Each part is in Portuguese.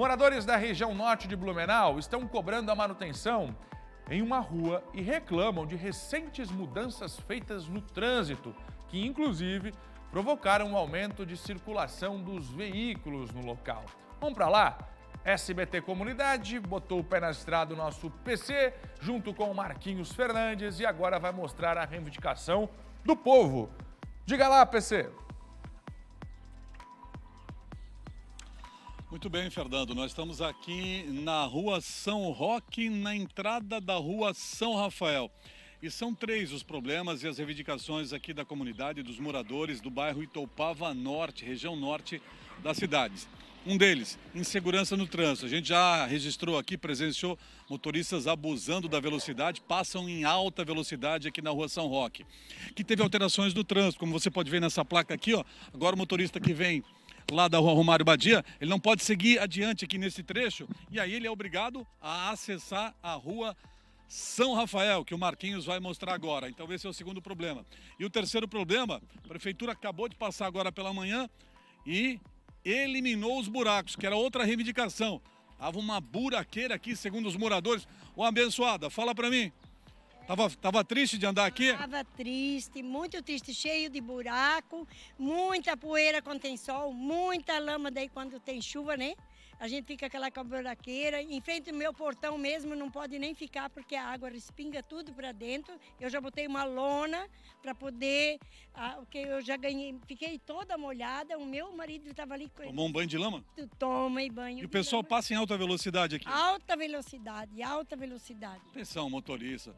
Moradores da região norte de Blumenau estão cobrando a manutenção em uma rua e reclamam de recentes mudanças feitas no trânsito, que inclusive provocaram um aumento de circulação dos veículos no local. Vamos para lá? SBT Comunidade botou o pé na estrada o nosso PC, junto com Marquinhos Fernandes, e agora vai mostrar a reivindicação do povo. Diga lá, PC! Muito bem, Fernando. Nós estamos aqui na Rua São Roque, na entrada da Rua São Rafael. E são três os problemas e as reivindicações aqui da comunidade, dos moradores do bairro Itopava Norte, região norte da cidade. Um deles, insegurança no trânsito. A gente já registrou aqui, presenciou motoristas abusando da velocidade, passam em alta velocidade aqui na rua São Roque. Que teve alterações no trânsito, como você pode ver nessa placa aqui, ó. Agora o motorista que vem lá da rua Romário Badia, ele não pode seguir adiante aqui nesse trecho e aí ele é obrigado a acessar a rua São Rafael, que o Marquinhos vai mostrar agora. Então esse é o segundo problema. E o terceiro problema, a prefeitura acabou de passar agora pela manhã e eliminou os buracos, que era outra reivindicação. Tava uma buraqueira aqui, segundo os moradores. Ô abençoada, fala para mim, Tava, tava triste de andar aqui? Tava triste, muito triste, cheio de buraco, muita poeira quando tem sol, muita lama daí quando tem chuva, né? A gente fica aquela buraqueira, em frente ao meu portão mesmo não pode nem ficar porque a água respinga tudo para dentro. Eu já botei uma lona para poder, ah, que eu já ganhei, fiquei toda molhada. O meu marido estava ali com Tomou um banho de lama? Tu toma e banho. E o pessoal lama. passa em alta velocidade aqui? Alta velocidade, alta velocidade. Atenção, motorista.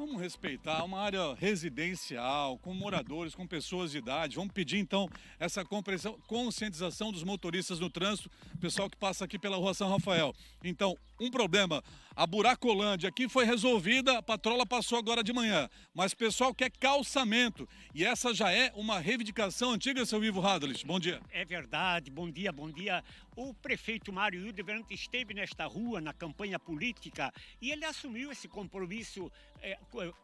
Vamos respeitar uma área residencial, com moradores, com pessoas de idade. Vamos pedir então essa compreensão conscientização dos motoristas no trânsito, pessoal que passa aqui pela rua São Rafael. Então, um problema. A Buracolândia aqui foi resolvida, a patrola passou agora de manhã. Mas o pessoal quer calçamento. E essa já é uma reivindicação antiga, seu Ivo Radlis. Bom dia. É verdade, bom dia, bom dia. O prefeito Mário Hildebrand esteve nesta rua na campanha política e ele assumiu esse compromisso é,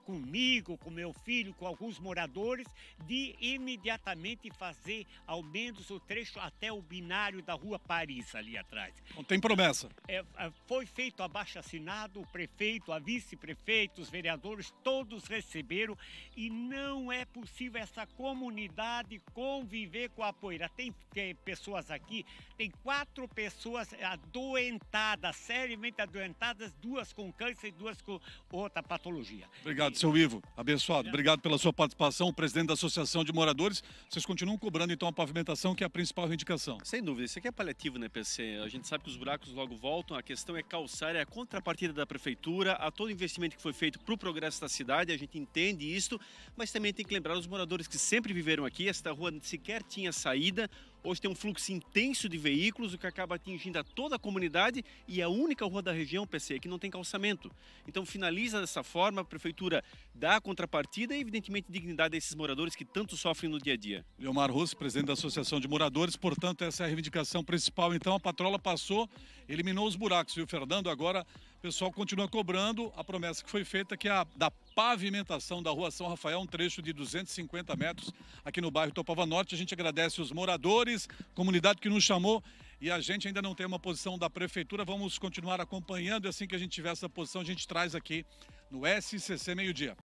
comigo, com meu filho, com alguns moradores, de imediatamente fazer ao menos o trecho até o binário da rua Paris, ali atrás. Não tem promessa. É, ah, foi feito feito abaixo assinado, o prefeito, a vice-prefeito, os vereadores, todos receberam e não é possível essa comunidade conviver com a poeira. Tem, tem eh, pessoas aqui, tem quatro pessoas adoentadas, seriamente adoentadas, duas com câncer e duas com outra patologia. Obrigado, e... seu Ivo. Abençoado. Obrigado pela sua participação, presidente da Associação de Moradores. Vocês continuam cobrando então a pavimentação, que é a principal reivindicação. Sem dúvida, isso aqui é paliativo, né, PC? A gente sabe que os buracos logo voltam, a questão é calçar é a contrapartida da prefeitura a todo investimento que foi feito para o progresso da cidade, a gente entende isso, mas também tem que lembrar os moradores que sempre viveram aqui, esta rua sequer tinha saída, Hoje tem um fluxo intenso de veículos, o que acaba atingindo a toda a comunidade e a única rua da região, PC, que não tem calçamento. Então finaliza dessa forma, a prefeitura dá a contrapartida e, evidentemente, dignidade a esses moradores que tanto sofrem no dia a dia. Leomar Russo, presidente da Associação de Moradores, portanto, essa é a reivindicação principal. Então a patrola passou, eliminou os buracos, viu, Fernando? Agora o pessoal continua cobrando a promessa que foi feita, que é a da pavimentação da rua São Rafael, um trecho de 250 metros aqui no bairro Topava Norte. A gente agradece os moradores, comunidade que nos chamou e a gente ainda não tem uma posição da prefeitura. Vamos continuar acompanhando e assim que a gente tiver essa posição, a gente traz aqui no SCC Meio Dia.